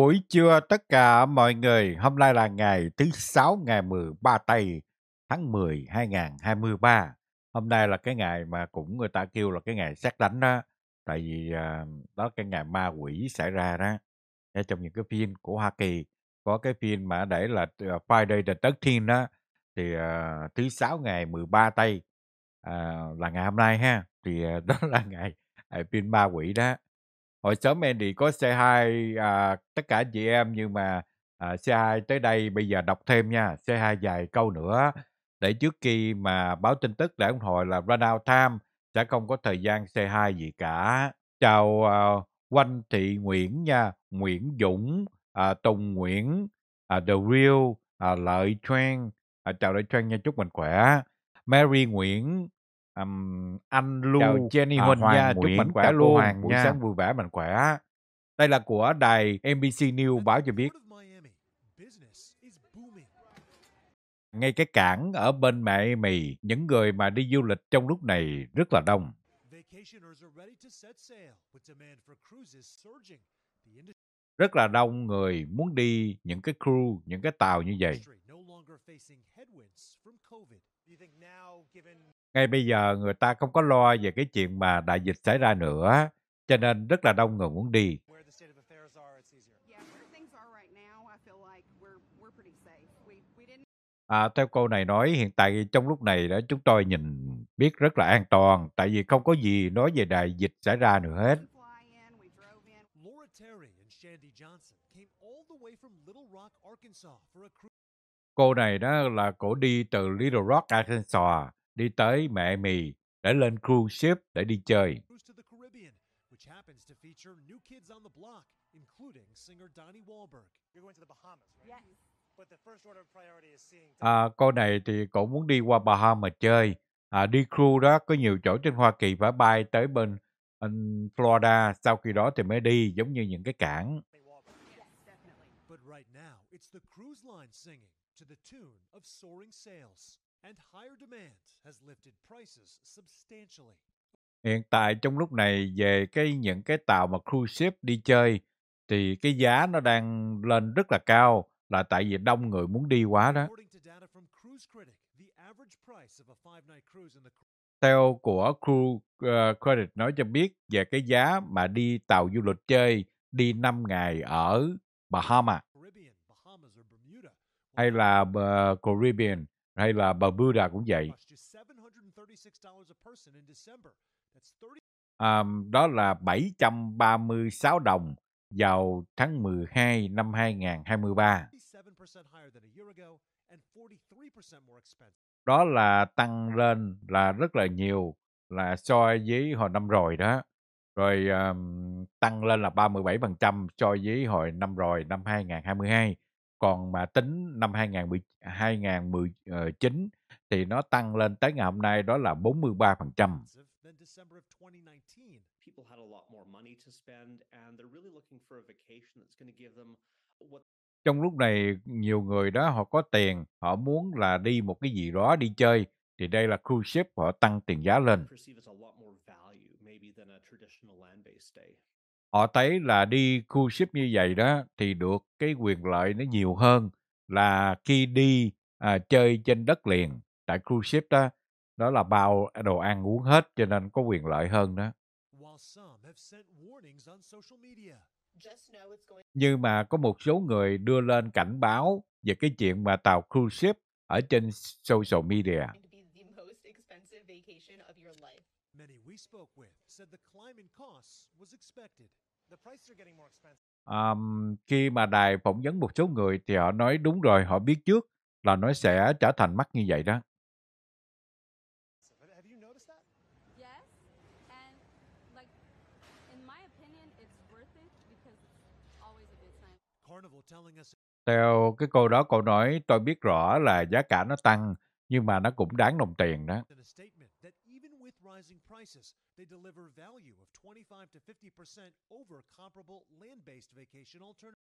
buổi trưa tất cả mọi người. Hôm nay là ngày thứ sáu ngày 13 tây tháng 10 2023. Hôm nay là cái ngày mà cũng người ta kêu là cái ngày sát đánh đó. Tại vì à, đó cái ngày ma quỷ xảy ra đó. Ở trong những cái phim của Hoa Kỳ có cái phim mà để là à, Friday the 13 đó thì à, thứ sáu ngày 13 tây là ngày hôm nay ha thì đó là ngày phim ma quỷ đó hồi sớm Andy có C2 à, tất cả chị em nhưng mà à, C2 tới đây bây giờ đọc thêm nha C2 dài câu nữa để trước khi mà báo tin tức để ông hội là run out time sẽ không có thời gian C2 gì cả chào à, Quanh Thị Nguyễn nha Nguyễn Dũng à, Tùng Nguyễn à, The Real à, Lợi Trang à, chào Lợi Trang nha chúc mình khỏe Mary Nguyễn um, anh Lu Chào Jenny à, Huỳnh nha, Nguyễn, chúc mạnh khỏe luôn buổi nha. sáng vui vẻ mạnh khỏe đây là của đài NBC News báo cho biết ngay cái cảng ở bên mì, những người mà đi du lịch trong lúc này rất là đông rất là đông người muốn đi những cái crew, những cái tàu như vậy ngay bây giờ người ta không có lo về cái chuyện mà đại dịch xảy ra nữa cho nên rất là đông người muốn đi À, theo cô này nói hiện tại trong lúc này đó chúng tôi nhìn biết rất là an toàn tại vì không có gì nói về đại dịch xảy ra nữa hết. Laura Terry and Shandy Johnson came all the way from Little Rock, Arkansas for a cruise cô này đó là cổ đi từ Little Rock, Arkansas đi tới mẹ mì để lên cruise ship để đi chơi. À, cô này thì cũng muốn đi qua Bahamas chơi. À, đi cruise đó có nhiều chỗ trên Hoa Kỳ phải bay tới bên Florida sau khi đó thì mới đi giống như những cái cảng to the tune of and higher demand has lifted prices substantially. Hiện tại trong lúc này về cái những cái tàu mà cruise ship đi chơi thì cái giá nó đang lên rất là cao là tại vì đông người muốn đi quá đó. Theo của Cruise uh, ờ, Credit nói cho biết về cái giá mà đi tàu du lịch chơi đi 5 ngày ở Bahamas hay là uh, Caribbean hay là Barbuda cũng vậy. Um, đó là 736 đồng vào tháng 12 năm 2023. Đó là tăng lên là rất là nhiều là so với hồi năm rồi đó. Rồi um, tăng lên là 37% so với hồi năm rồi năm 2022 còn mà tính năm 2019 à, ờ, thì nó tăng lên tới ngày hôm nay đó là 43%. Trong lúc này nhiều người đó họ có tiền, họ muốn là đi một cái gì đó đi chơi thì đây là cruise ship họ tăng tiền giá lên họ thấy là đi khu ship như vậy đó thì được cái quyền lợi nó nhiều hơn là khi đi à, chơi trên đất liền tại cruise ship đó đó là bao đồ ăn uống hết cho nên có quyền lợi hơn đó nhưng mà có một số người đưa lên cảnh báo về cái chuyện mà tàu cruise ship ở trên social media Um, khi mà đài phỏng vấn một số người thì họ nói đúng rồi, họ biết trước là nó sẽ trở thành mắc như vậy đó. Theo cái cô đó, cô nói tôi biết rõ là giá cả nó tăng nhưng mà nó cũng đáng đồng tiền đó rising prices, they deliver value of 25 to 50% over comparable land-based vacation alternatives.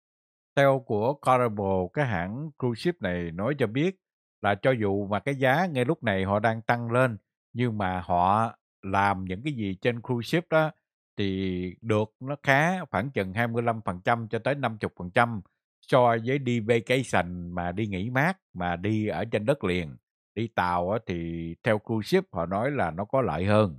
Theo của Carnival, cái hãng cruise ship này nói cho biết là cho dù mà cái giá ngay lúc này họ đang tăng lên nhưng mà họ làm những cái gì trên cruise ship đó thì được nó khá khoảng chừng 25% cho tới 50% so với đi vacation mà đi nghỉ mát mà đi ở trên đất liền đi tàu á, thì theo cruise ship họ nói là nó có lợi hơn.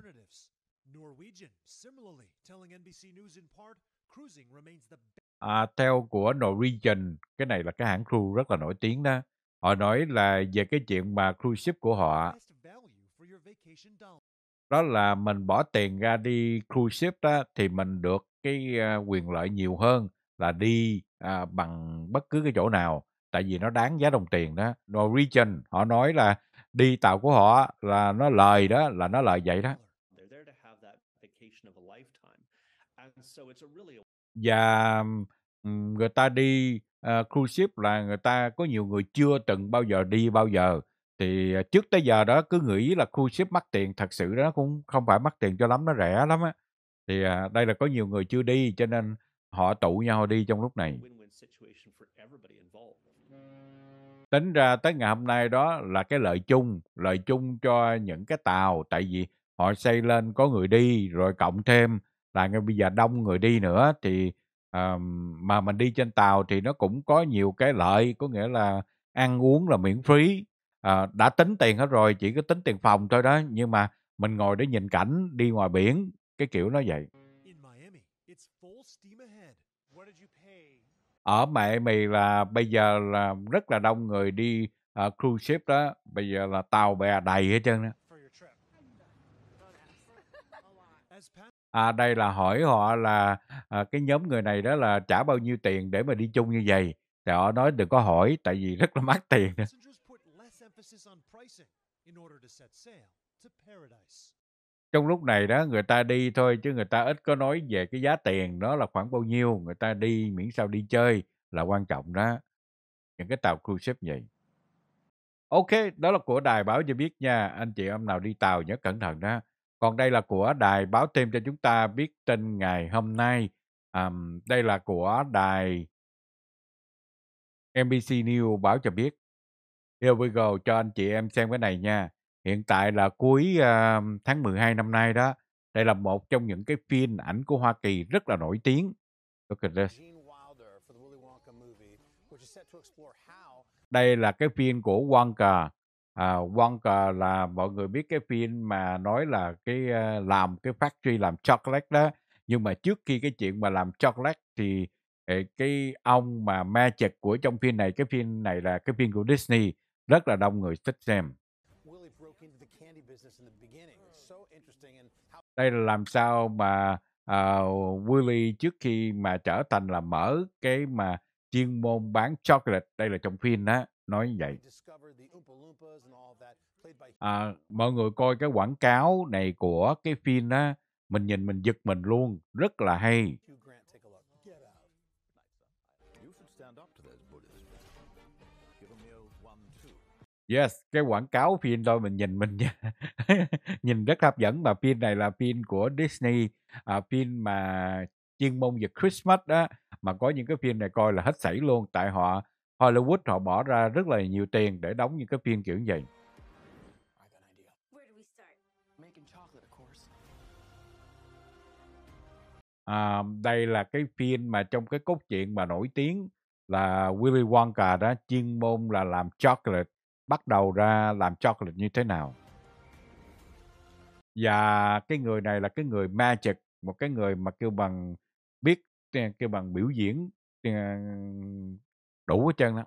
À, theo của Norwegian, cái này là cái hãng cruise rất là nổi tiếng đó. Họ nói là về cái chuyện mà cruise ship của họ đó là mình bỏ tiền ra đi cruise ship đó thì mình được cái à, quyền lợi nhiều hơn là đi à, bằng bất cứ cái chỗ nào tại vì nó đáng giá đồng tiền đó Norwegian họ nói là đi tàu của họ là nó lời đó là nó lời vậy đó và người ta đi uh, cruise ship là người ta có nhiều người chưa từng bao giờ đi bao giờ thì ờ, trước tới giờ đó cứ nghĩ là cruise ship mắc tiền thật sự đó cũng không phải mắc tiền cho lắm nó rẻ lắm á thì uh, đây là có nhiều người chưa đi cho nên họ tụ nhau đi trong lúc này tính ra tới ngày hôm nay đó là cái lợi chung lợi chung cho những cái tàu tại vì họ xây lên có người đi rồi cộng thêm là ngay bây giờ đông người đi nữa thì um, mà mình đi trên tàu thì nó cũng có nhiều cái lợi có nghĩa là ăn uống là miễn phí à, đã tính tiền hết rồi chỉ có tính tiền phòng thôi đó nhưng mà mình ngồi để nhìn cảnh đi ngoài biển cái kiểu nó vậy ở mẹ mày là bây giờ là rất là đông người đi uh, cruise ship đó bây giờ là tàu bè đầy hết trơn đó à đây là hỏi họ là à, cái nhóm người này đó là trả bao nhiêu tiền để mà đi chung như vậy thì họ nói đừng có hỏi tại vì rất là mắc tiền trong lúc này đó người ta đi thôi chứ người ta ít có nói về cái giá tiền đó là khoảng bao nhiêu người ta đi miễn sao đi chơi là quan trọng đó những cái tàu cruise ship vậy ok đó là của đài báo cho biết nha anh chị em nào đi tàu nhớ cẩn thận đó còn đây là của đài báo thêm cho chúng ta biết tin ngày hôm nay um, đây là của đài NBC News báo cho biết here we go cho anh chị em xem cái này nha hiện tại là cuối uh, tháng 12 năm nay đó đây là một trong những cái phim ảnh của Hoa Kỳ rất là nổi tiếng look at this đây là cái phim của Wonka à, Wonka là mọi người biết cái phim mà nói là cái à, làm cái factory làm chocolate đó nhưng mà trước khi cái chuyện mà làm chocolate thì ờ, cái ông mà ma magic của trong phim này cái phim này là cái phim của Disney rất là đông người thích xem đây là làm sao mà uh, ờ, Willy trước khi mà trở thành là mở cái mà chuyên môn bán chocolate đây là trong phim đó nói như vậy à, mọi người coi cái quảng cáo này của cái phim đó mình nhìn mình giật mình luôn rất là hay Yes, cái quảng cáo pin thôi mình nhìn mình nhìn rất hấp dẫn mà pin này là pin của Disney, à, pin mà chuyên môn về Christmas đó mà có những cái phim này coi là hết sảy luôn tại họ Hollywood họ bỏ ra rất là nhiều tiền để đóng những cái phim kiểu như vậy. À, đây là cái phim mà trong cái cốt truyện mà nổi tiếng là Willy Wonka đó chuyên môn là làm chocolate bắt đầu ra làm chocolate như thế nào và cái người này là cái người magic một cái người mà kêu bằng biết ờ, kêu bằng biểu diễn ờ, đủ hết trơn đó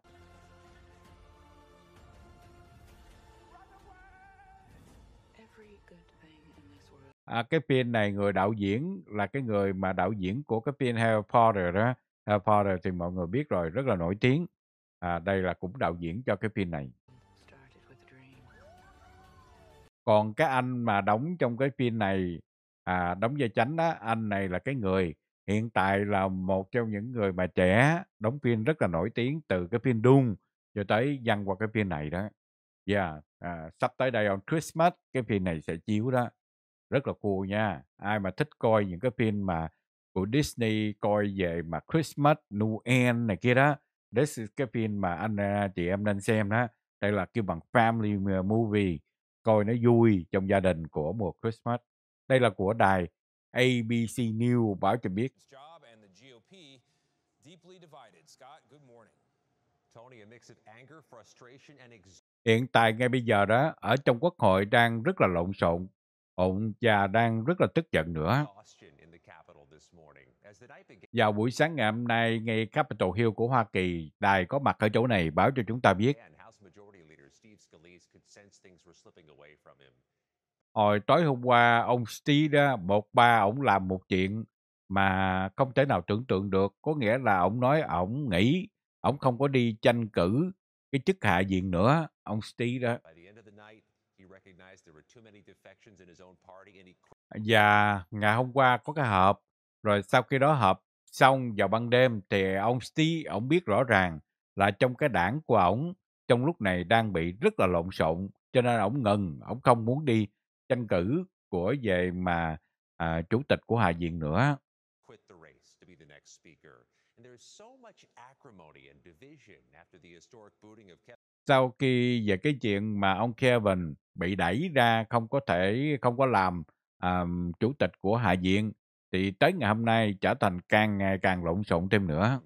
à, cái phim này người đạo diễn là cái người mà đạo diễn của cái phim Harry Potter đó Harry Potter thì mọi người biết rồi rất là nổi tiếng à, đây là cũng đạo diễn cho cái phim này còn cái anh mà đóng trong cái phim này à, đóng vai chánh á anh này là cái người hiện tại là một trong những người mà trẻ đóng phim rất là nổi tiếng từ cái phim Doom cho tới dăng qua cái phim này đó yeah à, sắp tới đây on Christmas cái phim này sẽ chiếu đó rất là cool nha ai mà thích coi những cái phim mà của Disney coi về mà Christmas Noel này kia đó This is cái phim mà anh à, chị em nên xem đó đây là kêu bằng family movie coi nó vui trong gia đình của mùa Christmas. Đây là của đài ABC News báo cho biết. Hiện tại ngay bây giờ đó, ở trong quốc hội đang rất là lộn xộn, ông già đang rất là tức giận nữa. Vào buổi sáng ngày hôm nay, ngay Capitol Hill của Hoa Kỳ, đài có mặt ở chỗ này báo cho chúng ta biết Hồi tối hôm qua, ông Steve một ba, ông làm một chuyện mà không thể nào tưởng tượng được. Có nghĩa là ông nói ông nghĩ, ông không có đi tranh cử cái chức hạ viện nữa. Ông Steve Và ngày hôm qua có cái họp, rồi sau khi đó họp xong vào ban đêm thì ông Steve, ông biết rõ ràng là trong cái đảng của ông trong lúc này đang bị rất là lộn xộn cho nên ổng ngừng ổng không muốn đi tranh cử của về mà à, chủ tịch của hạ viện nữa sau khi về cái chuyện mà ông Kevin bị đẩy ra không có thể không có làm um, chủ tịch của hạ viện thì tới ngày hôm nay trở thành càng ngày càng lộn xộn thêm nữa.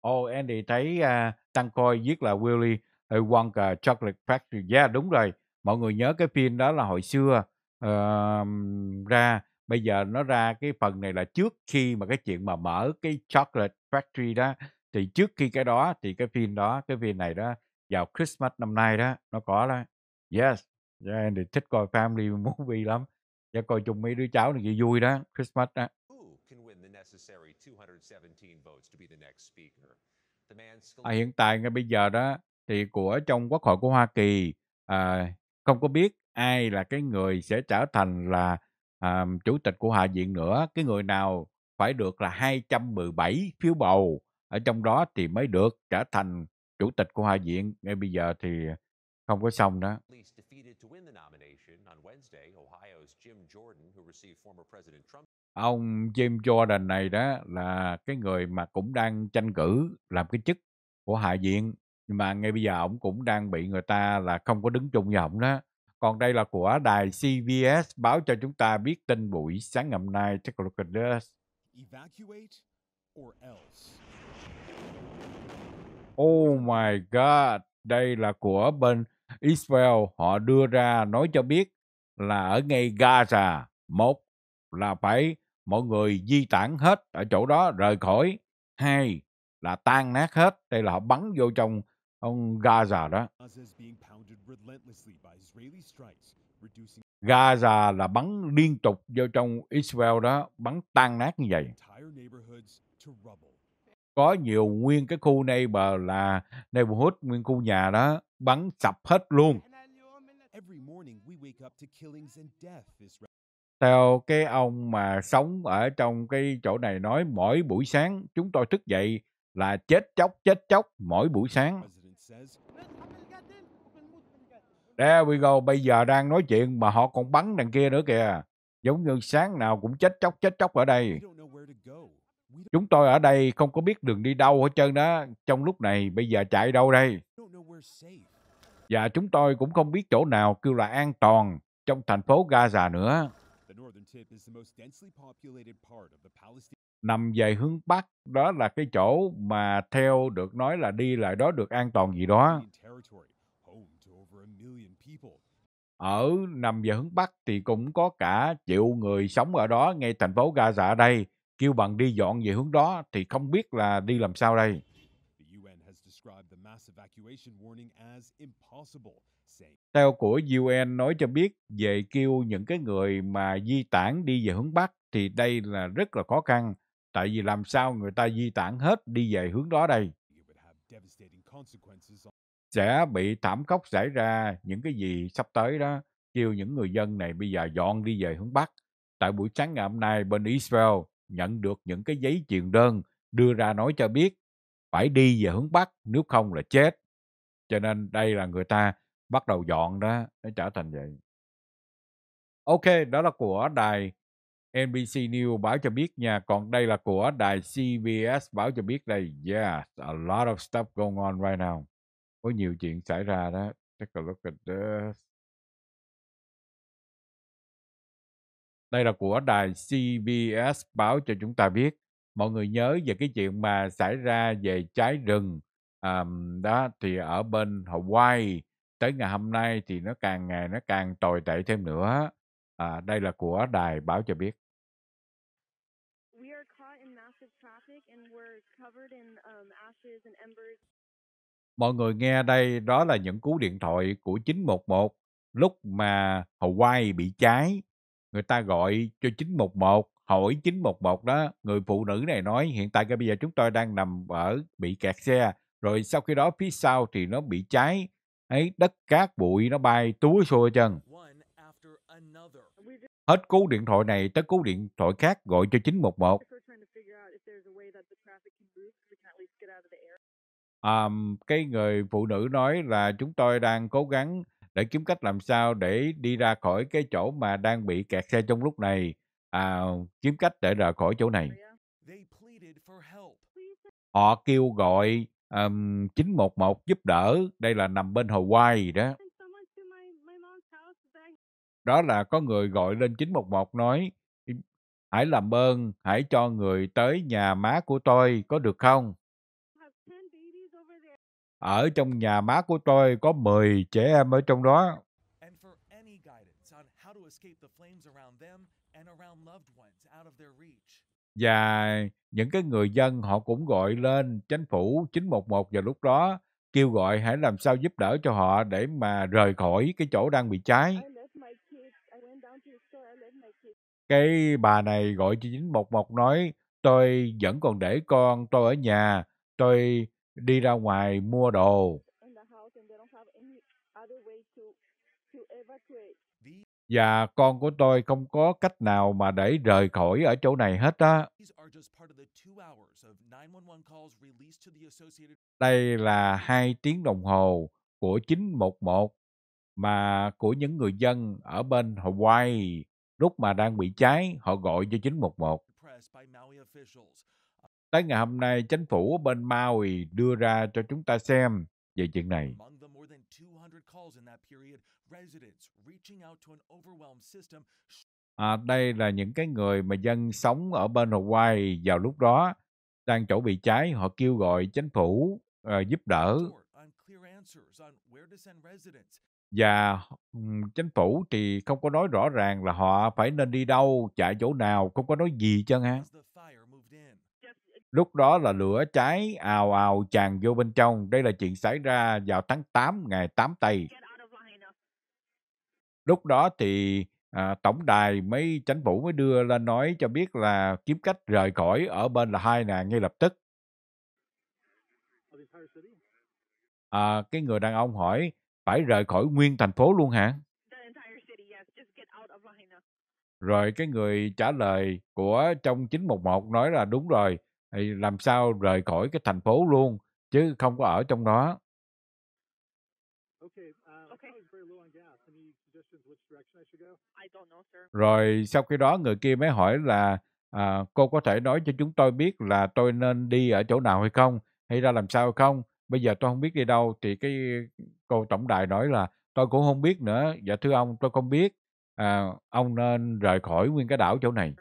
Ồ, oh, Andy thấy uh, Tăng Coi viết là Willie Wonka Chocolate Factory. Yeah, đúng rồi. Mọi người nhớ cái phim đó là hồi xưa uh, ra. Bây giờ nó ra cái phần này là trước khi mà cái chuyện mà mở cái Chocolate Factory đó. Thì trước khi cái đó thì cái phim đó, cái phim này đó vào Christmas năm nay đó, nó có đó. Yes, yeah, thì thích coi family movie lắm. Dạ coi chung mấy đứa cháu này vui đó, Christmas đó. À, hiện tại ngay bây giờ đó thì của trong quốc hội của Hoa Kỳ à, không có biết ai là cái người sẽ trở thành là à, chủ tịch của Hạ viện nữa cái người nào phải được là 217 phiếu bầu ở trong đó thì mới được trở thành chủ tịch của Hạ viện ngay bây giờ thì không có xong đó. Ông Jim Jordan này đó là cái người mà cũng đang tranh cử làm cái chức của Hạ viện nhưng mà ngay bây giờ ổng cũng đang bị người ta là không có đứng chung với ổng đó còn đây là của đài CBS báo cho chúng ta biết tin buổi sáng ngày hôm nay take a look at this evacuate or else oh my god đây là của bên Israel họ đưa ra nói cho biết là ở ngay Gaza một là phải mọi người di tản hết ở chỗ đó rời khỏi hai là tan nát hết đây là họ bắn vô trong ông Gaza đó. Gaza là bắn liên tục vô trong Israel đó, bắn tan nát như vậy. Có nhiều nguyên cái khu này bờ là neighborhood, nguyên khu nhà đó, bắn sập hết luôn. Theo cái ông mà sống ở trong cái chỗ này nói mỗi buổi sáng chúng tôi thức dậy là chết chóc chết chóc mỗi buổi sáng. There we go, bây giờ đang nói chuyện mà họ còn bắn đằng kia nữa kìa. Giống như sáng nào cũng chết chóc chết chóc ở đây. Chúng tôi ở đây không có biết đường đi đâu hết trơn đó. Trong lúc này bây giờ chạy đâu đây? Và chúng tôi cũng không biết chỗ nào kêu là an toàn trong thành phố Gaza nữa nằm về hướng Bắc đó là cái chỗ mà theo được nói là đi lại đó được an toàn gì đó. Ở nằm về hướng Bắc thì cũng có cả triệu người sống ở đó ngay thành phố Gaza đây, kêu bằng đi dọn về hướng đó thì không biết là đi làm sao đây. Theo của UN nói cho biết về kêu những cái người mà di tản đi về hướng Bắc thì đây là rất là khó khăn Tại vì làm sao người ta di tản hết đi về hướng đó đây? Sẽ bị thảm khốc xảy ra những cái gì sắp tới đó, kêu những người dân này bây giờ dọn đi về hướng Bắc. Tại buổi sáng ngày hôm nay bên Israel nhận được những cái giấy truyền đơn đưa ra nói cho biết phải đi về hướng Bắc, nếu không là chết. Cho nên đây là người ta bắt đầu dọn đó, nó trở thành vậy. Ok, đó là của đài NBC News báo cho biết nha. Còn đây là của đài CBS báo cho biết đây. Yes, a lot of stuff going on right now. Có nhiều chuyện xảy ra đó. Take a look at this. Đây là của đài CBS báo cho chúng ta biết. Mọi người nhớ về cái chuyện mà xảy ra về trái rừng um, đó thì ở bên Hawaii tới ngày hôm nay thì nó càng ngày nó càng tồi tệ thêm nữa. À, đây là của đài báo cho biết. Um, Mọi người nghe đây đó là những cú điện thoại của 911 lúc mà Hawaii bị cháy. Người ta gọi cho 911 hỏi 911 đó, người phụ nữ này nói hiện tại cái bây giờ chúng tôi đang nằm ở bị kẹt xe, rồi sau khi đó phía sau thì nó bị cháy, ấy đất cát bụi nó bay túa xua chân. Hết cú điện thoại này tới cú điện thoại khác gọi cho 911. Um, cái người phụ nữ nói là chúng tôi đang cố gắng để kiếm cách làm sao để đi ra khỏi cái chỗ mà đang bị kẹt xe trong lúc này, à, kiếm cách để rời khỏi chỗ này. Họ kêu gọi um, 911 giúp đỡ, đây là nằm bên Hawaii đó. Đó là có người gọi lên 911 nói, hãy làm ơn, hãy cho người tới nhà má của tôi có được không? Ở trong nhà má của tôi có 10 trẻ em ở trong đó. Và những cái người dân họ cũng gọi lên chính phủ 911 vào lúc đó kêu gọi hãy làm sao giúp đỡ cho họ để mà rời khỏi cái chỗ đang bị cháy. Cái bà này gọi cho 911 nói tôi vẫn còn để con tôi ở nhà, tôi đi ra ngoài mua đồ và con của tôi không có cách nào mà để rời khỏi ở chỗ này hết á. Đây là hai tiếng đồng hồ của 911 mà của những người dân ở bên Hawaii lúc mà đang bị cháy, họ gọi cho 911. Tới ngày hôm nay, chính phủ bên Maui đưa ra cho chúng ta xem về chuyện này. À, đây là những cái người mà dân sống ở bên Hawaii vào lúc đó đang chỗ bị cháy, họ kêu gọi chính phủ uh, giúp đỡ và chính phủ thì không có nói rõ ràng là họ phải nên đi đâu, chạy chỗ nào, không có nói gì cho ha. Lúc đó là lửa cháy ào ào tràn vô bên trong. Đây là chuyện xảy ra vào tháng 8 ngày 8 Tây. Lúc đó thì à, tổng đài mấy chánh phủ mới đưa lên nói cho biết là kiếm cách rời khỏi ở bên là hai nàng ngay lập tức. À, cái người đàn ông hỏi phải rời khỏi nguyên thành phố luôn hả? Rồi cái người trả lời của trong 911 nói là đúng rồi, làm sao rời khỏi cái thành phố luôn chứ không có ở trong đó. Uh, Rồi sau khi đó người kia mới hỏi là à, cô có thể nói cho chúng tôi biết là tôi nên đi ở chỗ nào hay không hay ra làm sao hay không bây giờ tôi không biết đi đâu thì cái cô tổng đài nói là tôi cũng không biết nữa dạ thưa ông tôi không biết à, ông nên rời khỏi nguyên cái đảo chỗ này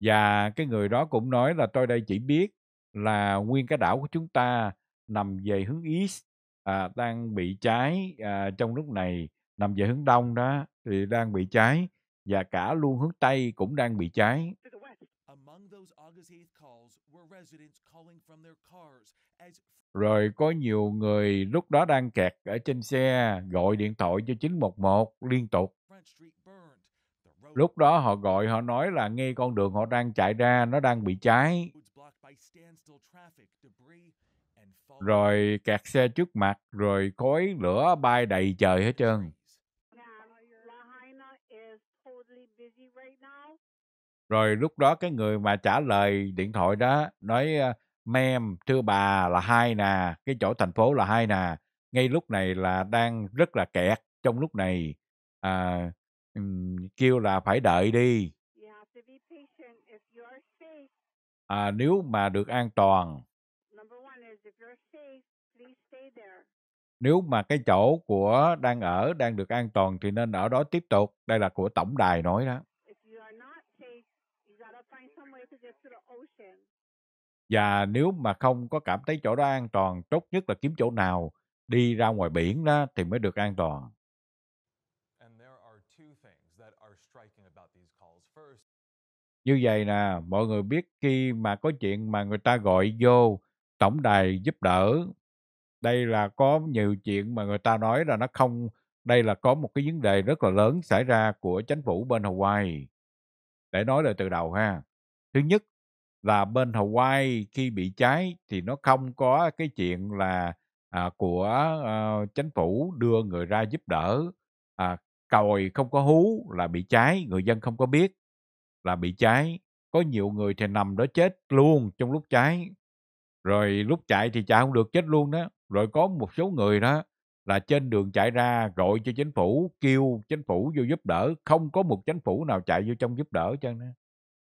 và cái người đó cũng nói là tôi đây chỉ biết là nguyên cái đảo của chúng ta nằm về hướng east à, đang bị cháy à, trong lúc này nằm về hướng đông đó thì đang bị cháy và cả luôn hướng tây cũng đang bị cháy rồi có nhiều người lúc đó đang kẹt ở trên xe gọi điện thoại cho 911 liên tục lúc đó họ gọi họ nói là ngay con đường họ đang chạy ra nó đang bị cháy rồi kẹt xe trước mặt rồi khói lửa bay đầy trời hết trơn rồi lúc đó cái người mà trả lời điện thoại đó nói ờ, mem thưa bà là hai nè cái chỗ thành phố là hai nè ngay lúc này là đang rất là kẹt trong lúc này à, kêu là phải đợi đi. À, nếu mà được an toàn, nếu mà cái chỗ của đang ở đang được an toàn thì nên ở đó tiếp tục. Đây là của tổng đài nói đó. Và nếu mà không có cảm thấy chỗ đó an toàn, tốt nhất là kiếm chỗ nào đi ra ngoài biển đó thì mới được an toàn. như vậy nè mọi người biết khi mà có chuyện mà người ta gọi vô tổng đài giúp đỡ đây là có nhiều chuyện mà người ta nói là nó không đây là có một cái vấn đề rất là lớn xảy ra của chính phủ bên Hawaii để nói lại từ đầu ha thứ nhất là bên Hawaii khi bị cháy thì nó không có cái chuyện là à, của à, chính phủ đưa người ra giúp đỡ à, còi không có hú là bị cháy người dân không có biết là bị cháy. Có nhiều người thì nằm đó chết luôn trong lúc cháy. Rồi lúc chạy thì chạy không được chết luôn đó. Rồi có một số người đó là trên đường chạy ra gọi cho chính phủ, kêu chính phủ vô giúp đỡ. Không có một chính phủ nào chạy vô trong giúp đỡ chân đó.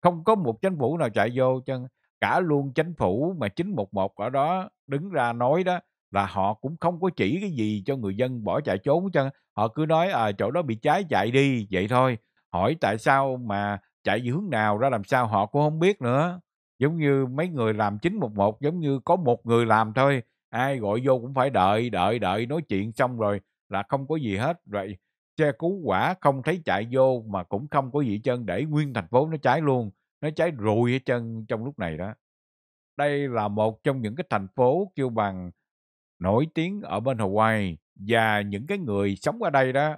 Không có một chính phủ nào chạy vô chân. Cả luôn chính phủ mà 911 ở đó đứng ra nói đó là họ cũng không có chỉ cái gì cho người dân bỏ chạy trốn chứ họ cứ nói à chỗ đó bị cháy chạy đi vậy thôi hỏi tại sao mà chạy về hướng nào ra làm sao họ cũng không biết nữa giống như mấy người làm 911 giống như có một người làm thôi ai gọi vô cũng phải đợi đợi đợi nói chuyện xong rồi là không có gì hết rồi xe cứu quả không thấy chạy vô mà cũng không có gì chân để nguyên thành phố nó cháy luôn nó cháy rùi hết chân trong lúc này đó đây là một trong những cái thành phố kêu bằng nổi tiếng ở bên Hawaii và những cái người sống ở đây đó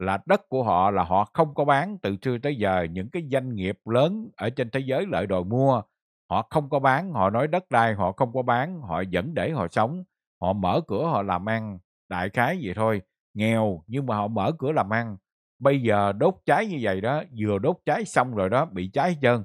là đất của họ là họ không có bán từ xưa tới giờ những cái doanh nghiệp lớn ở trên thế giới lợi đòi mua họ không có bán họ nói đất đai họ không có bán họ vẫn để họ sống họ mở cửa họ làm ăn đại khái vậy thôi nghèo nhưng mà họ mở cửa làm ăn bây giờ đốt cháy như vậy đó vừa đốt cháy xong rồi đó bị cháy chân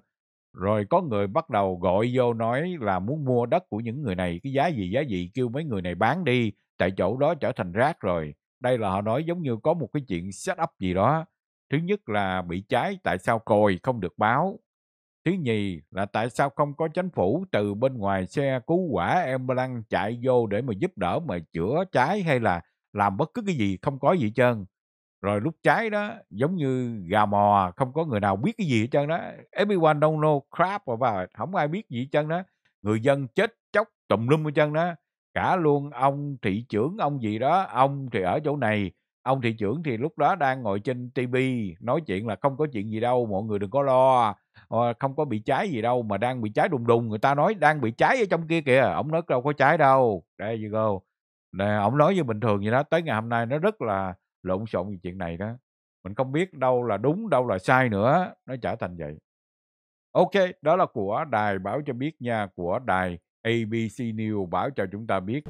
rồi có người bắt đầu gọi vô nói là muốn mua đất của những người này cái giá gì giá gì kêu mấy người này bán đi tại chỗ đó trở thành rác rồi đây là họ nói giống như có một cái chuyện set up gì đó. Thứ nhất là bị cháy tại sao còi không được báo. Thứ nhì là tại sao không có chính phủ từ bên ngoài xe cứu hỏa ambulance chạy vô để mà giúp đỡ mà chữa cháy hay là làm bất cứ cái gì không có gì hết trơn. Rồi lúc cháy đó giống như gà mò không có người nào biết cái gì hết trơn đó. Everyone don't know crap và Không ai biết gì hết trơn đó. Người dân chết chóc tùm lum hết trơn đó cả luôn ông thị trưởng ông gì đó ông thì ở chỗ này ông thị trưởng thì lúc đó đang ngồi trên TV nói chuyện là không có chuyện gì đâu mọi người đừng có lo ờ, không có bị cháy gì đâu mà đang bị cháy đùng đùng người ta nói đang bị cháy ở trong kia kìa ông nói đâu có cháy đâu đây you go Nè, ông nói như bình thường vậy đó tới ngày hôm nay nó rất là lộn xộn về chuyện này đó mình không biết đâu là đúng đâu là sai nữa nó trở thành vậy ok đó là của đài báo cho biết nha của đài ABC News báo cho chúng ta biết